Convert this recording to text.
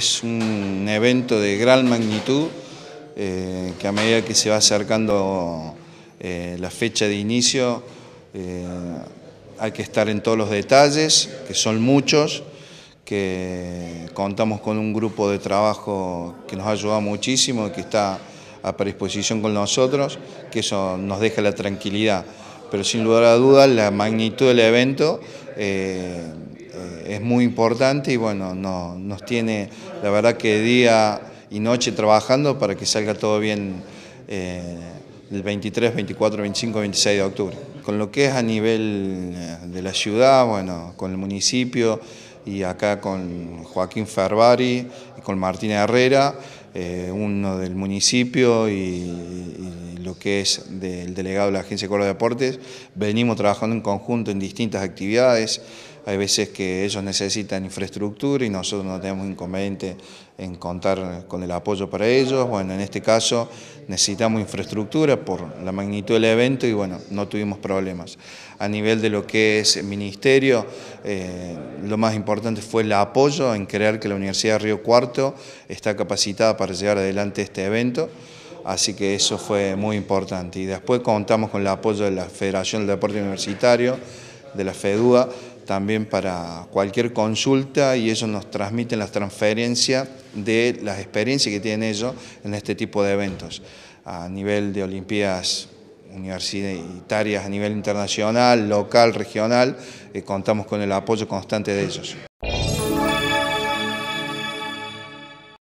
Es un evento de gran magnitud eh, que a medida que se va acercando eh, la fecha de inicio eh, hay que estar en todos los detalles, que son muchos, que contamos con un grupo de trabajo que nos ha ayudado muchísimo, y que está a predisposición con nosotros, que eso nos deja la tranquilidad. Pero sin lugar a dudas la magnitud del evento es muy importante y bueno, nos tiene la verdad que día y noche trabajando para que salga todo bien eh, el 23, 24, 25, 26 de octubre. Con lo que es a nivel eh, de la ciudad, bueno, con el municipio y acá con Joaquín Ferbari, y con Martín Herrera, eh, uno del municipio y que es del delegado de la Agencia de de Deportes, venimos trabajando en conjunto en distintas actividades. Hay veces que ellos necesitan infraestructura y nosotros no tenemos inconveniente en contar con el apoyo para ellos. Bueno, en este caso necesitamos infraestructura por la magnitud del evento y bueno, no tuvimos problemas. A nivel de lo que es el ministerio, eh, lo más importante fue el apoyo en creer que la Universidad de Río Cuarto está capacitada para llevar adelante este evento así que eso fue muy importante. Y después contamos con el apoyo de la Federación del Deporte Universitario, de la FEDUA, también para cualquier consulta y ellos nos transmiten las transferencias de las experiencias que tienen ellos en este tipo de eventos. A nivel de Olimpiadas universitarias, a nivel internacional, local, regional, eh, contamos con el apoyo constante de ellos.